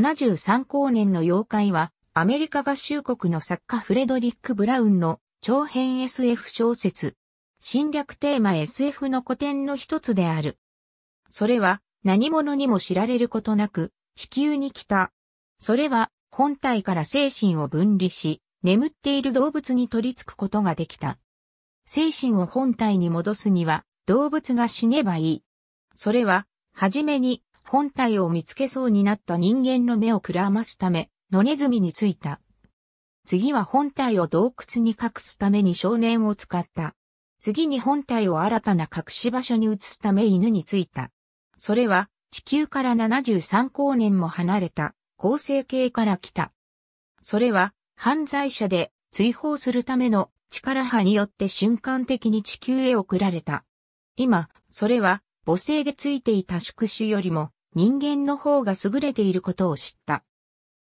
73光年の妖怪は、アメリカ合衆国の作家フレドリック・ブラウンの長編 SF 小説。侵略テーマ SF の古典の一つである。それは何者にも知られることなく地球に来た。それは本体から精神を分離し、眠っている動物に取り付くことができた。精神を本体に戻すには動物が死ねばいい。それは、はじめに本体を見つけそうになった人間の目をくらますため、野ネズミについた。次は本体を洞窟に隠すために少年を使った。次に本体を新たな隠し場所に移すため犬についた。それは地球から73光年も離れた恒星系から来た。それは犯罪者で追放するための力波によって瞬間的に地球へ送られた。今、それは母性でついていた宿主よりも人間の方が優れていることを知った。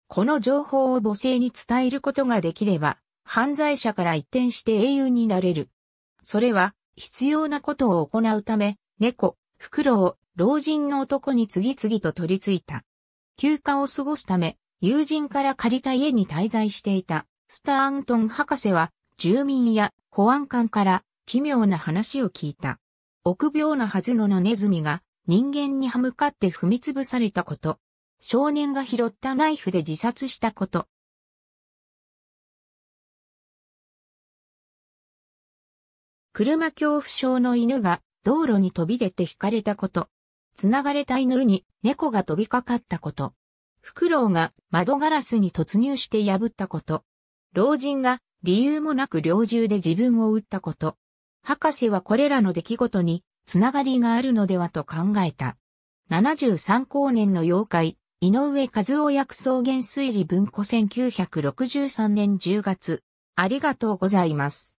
この情報を母性に伝えることができれば、犯罪者から一転して英雄になれる。それは、必要なことを行うため、猫、フクロウ、老人の男に次々と取り付いた。休暇を過ごすため、友人から借りた家に滞在していた、スターントン博士は、住民や保安官から奇妙な話を聞いた。臆病なはずののネズミが人間に歯向かって踏みつぶされたこと。少年が拾ったナイフで自殺したこと。車恐怖症の犬が道路に飛び出て引かれたこと。繋がれた犬に猫が飛びかかったこと。フクロウが窓ガラスに突入して破ったこと。老人が理由もなく猟銃で自分を撃ったこと。博士はこれらの出来事につながりがあるのではと考えた。73光年の妖怪、井上和夫薬草原推理文庫1963年10月。ありがとうございます。